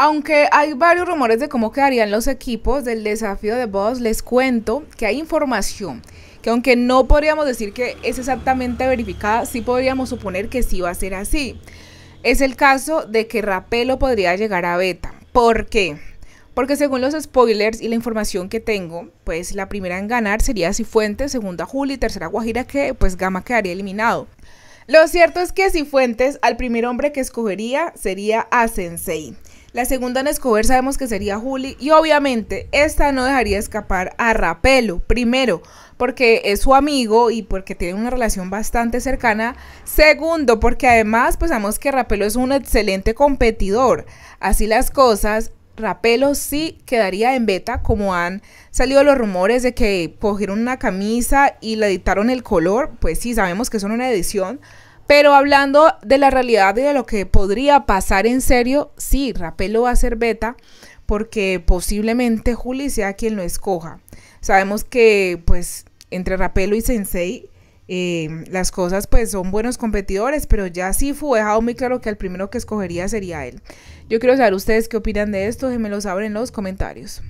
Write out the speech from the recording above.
Aunque hay varios rumores de cómo quedarían los equipos del desafío de Boss, les cuento que hay información que aunque no podríamos decir que es exactamente verificada, sí podríamos suponer que sí va a ser así. Es el caso de que Rapelo podría llegar a beta. ¿Por qué? Porque según los spoilers y la información que tengo, pues la primera en ganar sería Cifuentes, segunda Juli, tercera Guajira, que pues Gama quedaría eliminado. Lo cierto es que Cifuentes al primer hombre que escogería sería a Sensei. La segunda en escoger sabemos que sería Juli. Y obviamente esta no dejaría escapar a Rapelo. Primero, porque es su amigo y porque tiene una relación bastante cercana. Segundo, porque además pues sabemos que Rapelo es un excelente competidor. Así las cosas, Rapelo sí quedaría en beta, como han salido los rumores de que cogieron una camisa y le editaron el color, pues sí, sabemos que son una edición, pero hablando de la realidad y de lo que podría pasar en serio, sí, Rapelo va a ser beta porque posiblemente Juli sea quien lo escoja. Sabemos que pues entre Rapelo y Sensei eh, las cosas pues son buenos competidores, pero ya sí fue dejado muy claro que el primero que escogería sería él. Yo quiero saber ustedes qué opinan de esto, me saber en los comentarios.